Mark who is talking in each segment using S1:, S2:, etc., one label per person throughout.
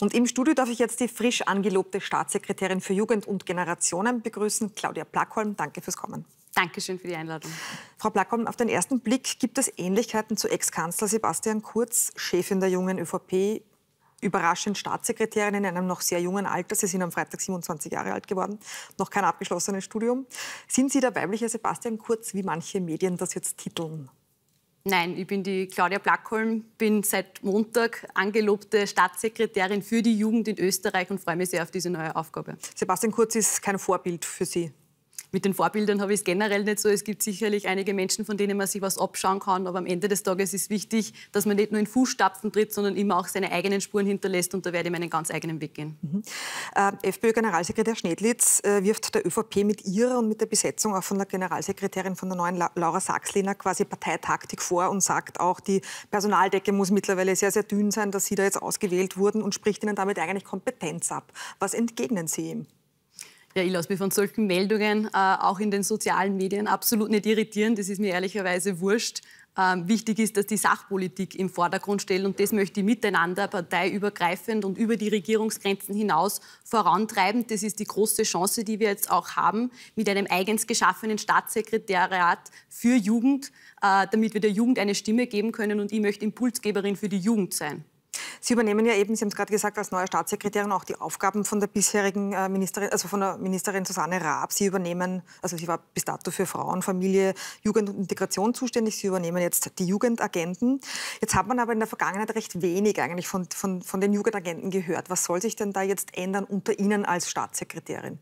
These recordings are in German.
S1: Und im Studio darf ich jetzt die frisch angelobte Staatssekretärin für Jugend und Generationen begrüßen, Claudia Plackholm. Danke fürs Kommen. Dankeschön für die Einladung. Frau Plackholm, auf den ersten Blick gibt es Ähnlichkeiten zu Ex-Kanzler Sebastian Kurz, Chefin der jungen ÖVP, überraschend Staatssekretärin in einem noch sehr jungen Alter. Sie sind am Freitag 27 Jahre alt geworden, noch kein abgeschlossenes Studium. Sind Sie der weibliche Sebastian Kurz, wie manche Medien das jetzt titeln?
S2: Nein, ich bin die Claudia Blackholm, bin seit Montag angelobte Staatssekretärin für die Jugend in Österreich und freue mich sehr auf diese neue Aufgabe. Sebastian Kurz ist kein Vorbild für Sie. Mit den Vorbildern habe ich es generell nicht so. Es gibt sicherlich einige Menschen, von denen man sich was abschauen kann, aber am Ende des Tages ist wichtig, dass man nicht nur in Fußstapfen tritt, sondern immer auch seine eigenen Spuren hinterlässt und da werde ich meinen ganz eigenen Weg gehen. Mhm.
S1: Äh, FPÖ-Generalsekretär Schnedlitz äh, wirft der ÖVP mit ihrer und mit der Besetzung auch von der Generalsekretärin von der neuen La Laura Sachslehner quasi Parteitaktik vor und sagt auch, die Personaldecke muss mittlerweile sehr, sehr dünn sein, dass Sie da jetzt ausgewählt wurden
S2: und spricht Ihnen damit eigentlich Kompetenz ab. Was entgegnen Sie ihm? Ja, ich lasse mich von solchen Meldungen äh, auch in den sozialen Medien absolut nicht irritieren. Das ist mir ehrlicherweise wurscht. Ähm, wichtig ist, dass die Sachpolitik im Vordergrund steht und das möchte ich miteinander parteiübergreifend und über die Regierungsgrenzen hinaus vorantreiben. Das ist die große Chance, die wir jetzt auch haben mit einem eigens geschaffenen Staatssekretariat für Jugend, äh, damit wir der Jugend eine Stimme geben können und ich möchte Impulsgeberin für die Jugend sein. Sie übernehmen ja eben, Sie haben es
S1: gerade gesagt, als neue Staatssekretärin auch die Aufgaben von der bisherigen äh, Ministerin, also von der Ministerin Susanne Raab. Sie übernehmen, also sie war bis dato für Frauen, Familie, Jugend und Integration zuständig. Sie übernehmen jetzt die Jugendagenten. Jetzt hat man aber in der Vergangenheit recht wenig eigentlich von, von, von den Jugendagenten gehört. Was soll sich denn da jetzt ändern unter Ihnen als Staatssekretärin?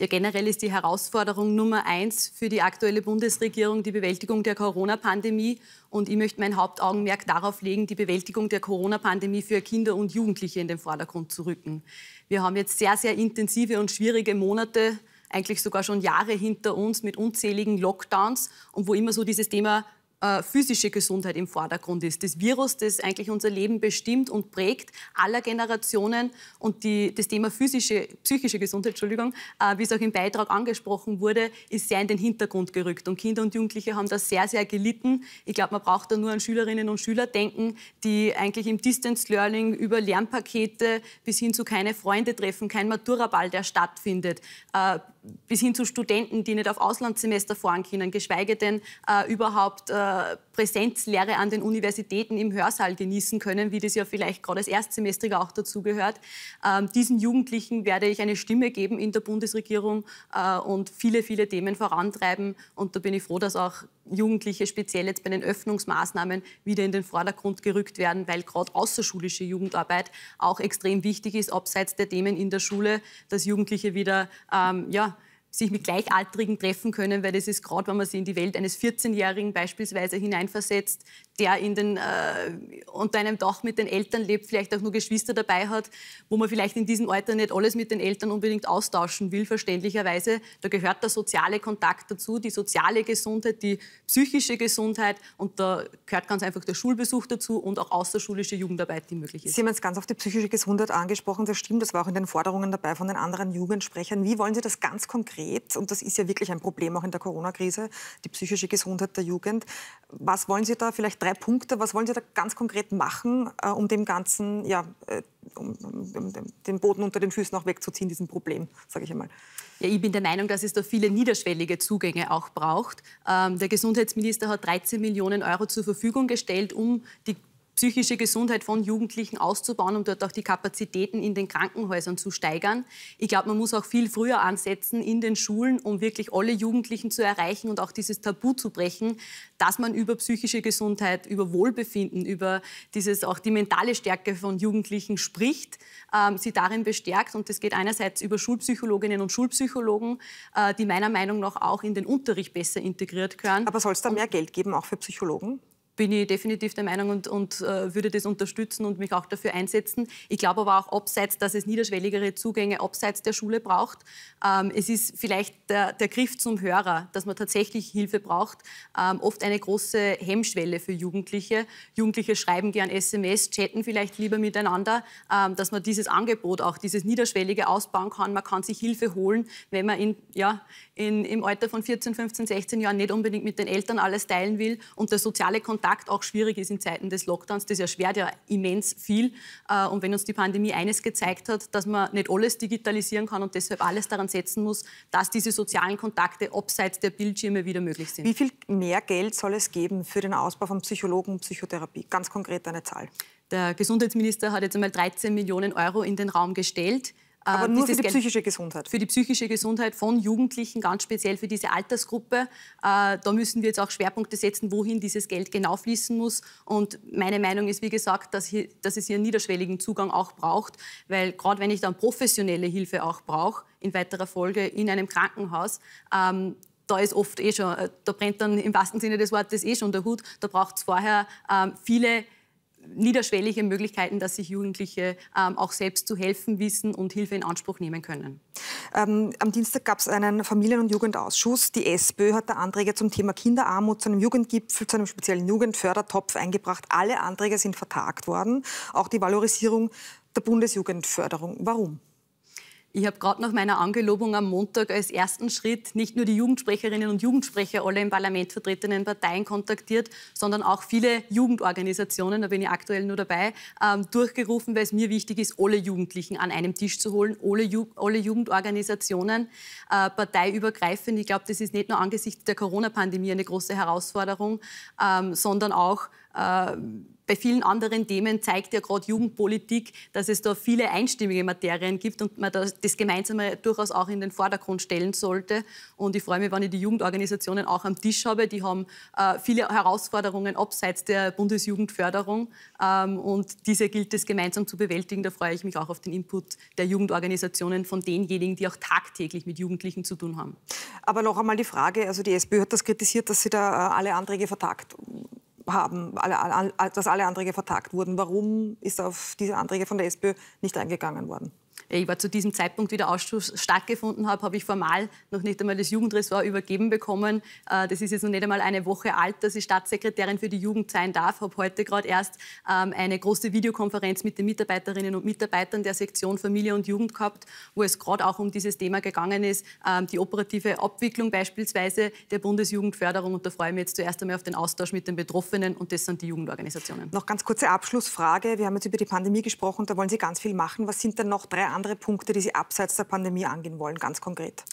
S2: Ja, generell ist die Herausforderung Nummer eins für die aktuelle Bundesregierung die Bewältigung der Corona-Pandemie. Und ich möchte mein Hauptaugenmerk darauf legen, die Bewältigung der Corona-Pandemie für Kinder und Jugendliche in den Vordergrund zu rücken. Wir haben jetzt sehr, sehr intensive und schwierige Monate eigentlich sogar schon Jahre hinter uns mit unzähligen Lockdowns und wo immer so dieses Thema äh, physische Gesundheit im Vordergrund ist. Das Virus, das eigentlich unser Leben bestimmt und prägt aller Generationen und die, das Thema physische, psychische Gesundheit, Entschuldigung, äh, wie es auch im Beitrag angesprochen wurde, ist sehr in den Hintergrund gerückt. Und Kinder und Jugendliche haben da sehr, sehr gelitten. Ich glaube, man braucht da nur an Schülerinnen und Schüler denken, die eigentlich im Distance Learning über Lernpakete bis hin zu keine Freunde treffen, kein Maturaball, der stattfindet. Äh, bis hin zu Studenten, die nicht auf Auslandssemester fahren können, geschweige denn äh, überhaupt äh, Präsenzlehre an den Universitäten im Hörsaal genießen können, wie das ja vielleicht gerade als Erstsemestriger auch dazugehört. Ähm, diesen Jugendlichen werde ich eine Stimme geben in der Bundesregierung äh, und viele, viele Themen vorantreiben. Und da bin ich froh, dass auch Jugendliche speziell jetzt bei den Öffnungsmaßnahmen wieder in den Vordergrund gerückt werden, weil gerade außerschulische Jugendarbeit auch extrem wichtig ist, abseits der Themen in der Schule, dass Jugendliche wieder ähm, ja, sich mit Gleichaltrigen treffen können, weil das ist gerade, wenn man sich in die Welt eines 14-Jährigen beispielsweise hineinversetzt, der in den, äh, unter einem Dach mit den Eltern lebt, vielleicht auch nur Geschwister dabei hat, wo man vielleicht in diesem Alter nicht alles mit den Eltern unbedingt austauschen will, verständlicherweise. Da gehört der soziale Kontakt dazu, die soziale Gesundheit, die psychische Gesundheit und da gehört ganz einfach der Schulbesuch dazu und auch außerschulische Jugendarbeit, die möglich ist. Sie haben jetzt ganz auf die psychische
S1: Gesundheit angesprochen, das stimmt, das war auch in den Forderungen dabei von den anderen Jugendsprechern. Wie wollen Sie das ganz konkret konkret, und das ist ja wirklich ein Problem auch in der Corona-Krise, die psychische Gesundheit der Jugend. Was wollen Sie da, vielleicht drei Punkte, was wollen Sie da ganz konkret machen, äh, um dem Ganzen, ja, äh,
S2: um, um, um, den Boden unter den Füßen auch wegzuziehen, diesem Problem, sage ich einmal? Ja, ich bin der Meinung, dass es da viele niederschwellige Zugänge auch braucht. Ähm, der Gesundheitsminister hat 13 Millionen Euro zur Verfügung gestellt, um die psychische Gesundheit von Jugendlichen auszubauen, um dort auch die Kapazitäten in den Krankenhäusern zu steigern. Ich glaube, man muss auch viel früher ansetzen in den Schulen, um wirklich alle Jugendlichen zu erreichen und auch dieses Tabu zu brechen, dass man über psychische Gesundheit, über Wohlbefinden, über dieses auch die mentale Stärke von Jugendlichen spricht, äh, sie darin bestärkt. Und das geht einerseits über Schulpsychologinnen und Schulpsychologen, äh, die meiner Meinung nach auch in den Unterricht besser integriert können. Aber soll es da mehr Geld geben, auch für Psychologen? bin ich definitiv der Meinung und, und äh, würde das unterstützen und mich auch dafür einsetzen. Ich glaube aber auch abseits, dass es niederschwelligere Zugänge abseits der Schule braucht. Ähm, es ist vielleicht der, der, Griff zum Hörer, dass man tatsächlich Hilfe braucht. Ähm, oft eine große Hemmschwelle für Jugendliche. Jugendliche schreiben gern SMS, chatten vielleicht lieber miteinander, ähm, dass man dieses Angebot auch, dieses Niederschwellige ausbauen kann. Man kann sich Hilfe holen, wenn man in, ja, in, im Alter von 14, 15, 16 Jahren nicht unbedingt mit den Eltern alles teilen will und der soziale Kontakt Kontakt auch schwierig ist in Zeiten des Lockdowns. Das erschwert ja immens viel. Äh, und wenn uns die Pandemie eines gezeigt hat, dass man nicht alles digitalisieren kann und deshalb alles daran setzen muss, dass diese sozialen Kontakte abseits der Bildschirme wieder möglich sind. Wie
S1: viel mehr Geld soll es geben für den Ausbau
S2: von Psychologen und Psychotherapie? Ganz konkret eine Zahl. Der Gesundheitsminister hat jetzt einmal 13 Millionen Euro in den Raum gestellt. Aber ähm, nur für die psychische Gesundheit? Für die psychische Gesundheit von Jugendlichen, ganz speziell für diese Altersgruppe. Äh, da müssen wir jetzt auch Schwerpunkte setzen, wohin dieses Geld genau fließen muss. Und meine Meinung ist, wie gesagt, dass, hier, dass es hier einen niederschwelligen Zugang auch braucht, weil gerade wenn ich dann professionelle Hilfe auch brauche, in weiterer Folge in einem Krankenhaus, ähm, da ist oft eh schon, äh, da brennt dann im wahrsten Sinne des Wortes eh schon der Hut. Da braucht es vorher ähm, viele niederschwellige Möglichkeiten, dass sich Jugendliche ähm, auch selbst zu helfen wissen und Hilfe in Anspruch nehmen können. Ähm, am Dienstag gab es einen
S1: Familien- und Jugendausschuss. Die SPÖ hat da Anträge zum Thema Kinderarmut, zu einem Jugendgipfel, zu einem speziellen Jugendfördertopf eingebracht. Alle Anträge sind vertagt worden, auch die Valorisierung der Bundesjugendförderung. Warum?
S2: Ich habe gerade nach meiner Angelobung am Montag als ersten Schritt nicht nur die Jugendsprecherinnen und Jugendsprecher aller im Parlament vertretenen Parteien kontaktiert, sondern auch viele Jugendorganisationen, da bin ich aktuell nur dabei, ähm, durchgerufen, weil es mir wichtig ist, alle Jugendlichen an einem Tisch zu holen, alle, Ju alle Jugendorganisationen, äh, parteiübergreifend. Ich glaube, das ist nicht nur angesichts der Corona-Pandemie eine große Herausforderung, ähm, sondern auch äh, bei vielen anderen Themen zeigt ja gerade Jugendpolitik, dass es da viele einstimmige Materien gibt und man das Gemeinsame durchaus auch in den Vordergrund stellen sollte. Und ich freue mich, wenn ich die Jugendorganisationen auch am Tisch habe. Die haben äh, viele Herausforderungen abseits der Bundesjugendförderung ähm, und diese gilt es gemeinsam zu bewältigen. Da freue ich mich auch auf den Input der Jugendorganisationen von denjenigen, die auch tagtäglich mit Jugendlichen zu tun haben.
S1: Aber noch einmal die Frage, also die SPÖ hat das kritisiert, dass sie da äh, alle Anträge vertagt haben, alle, dass alle Anträge vertagt wurden. Warum ist auf diese Anträge von der SPÖ
S2: nicht eingegangen worden? ich war zu diesem Zeitpunkt, wie der Ausschuss stattgefunden hat, habe ich formal noch nicht einmal das Jugendressort übergeben bekommen. Äh, das ist jetzt noch nicht einmal eine Woche alt, dass ich Staatssekretärin für die Jugend sein darf. Ich habe heute gerade erst ähm, eine große Videokonferenz mit den Mitarbeiterinnen und Mitarbeitern der Sektion Familie und Jugend gehabt, wo es gerade auch um dieses Thema gegangen ist, ähm, die operative Abwicklung beispielsweise der Bundesjugendförderung. Und da freue ich mich jetzt zuerst einmal auf den Austausch mit den Betroffenen und das sind die Jugendorganisationen. Noch ganz kurze Abschlussfrage. Wir haben jetzt über die Pandemie gesprochen, da wollen Sie ganz viel machen. Was sind denn noch drei andere Punkte,
S1: die Sie abseits der Pandemie angehen wollen, ganz konkret?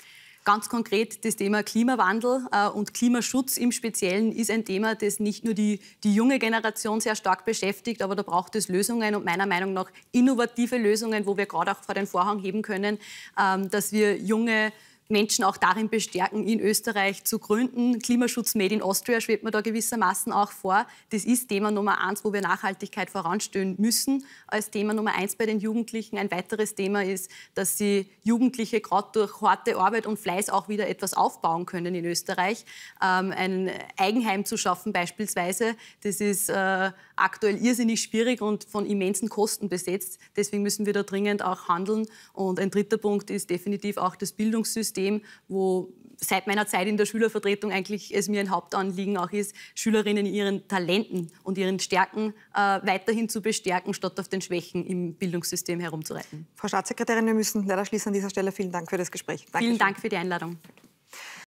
S2: Ganz konkret das Thema Klimawandel äh, und Klimaschutz im Speziellen ist ein Thema, das nicht nur die, die junge Generation sehr stark beschäftigt, aber da braucht es Lösungen und meiner Meinung nach innovative Lösungen, wo wir gerade auch vor den Vorhang heben können, ähm, dass wir junge Menschen auch darin bestärken, in Österreich zu gründen. Klimaschutz Made in Austria schwebt mir da gewissermaßen auch vor. Das ist Thema Nummer eins, wo wir Nachhaltigkeit voranstellen müssen. Als Thema Nummer eins bei den Jugendlichen. Ein weiteres Thema ist, dass sie Jugendliche gerade durch harte Arbeit und Fleiß auch wieder etwas aufbauen können in Österreich. Ähm, ein Eigenheim zu schaffen beispielsweise, das ist äh, aktuell irrsinnig schwierig und von immensen Kosten besetzt. Deswegen müssen wir da dringend auch handeln. Und ein dritter Punkt ist definitiv auch das Bildungssystem. System, wo seit meiner Zeit in der Schülervertretung eigentlich es mir ein Hauptanliegen auch ist, Schülerinnen in ihren Talenten und ihren Stärken äh, weiterhin zu bestärken, statt auf den Schwächen im Bildungssystem herumzureiten. Frau Staatssekretärin, wir müssen leider schließen an dieser Stelle. Vielen Dank für das Gespräch. Dankeschön. Vielen Dank für die Einladung.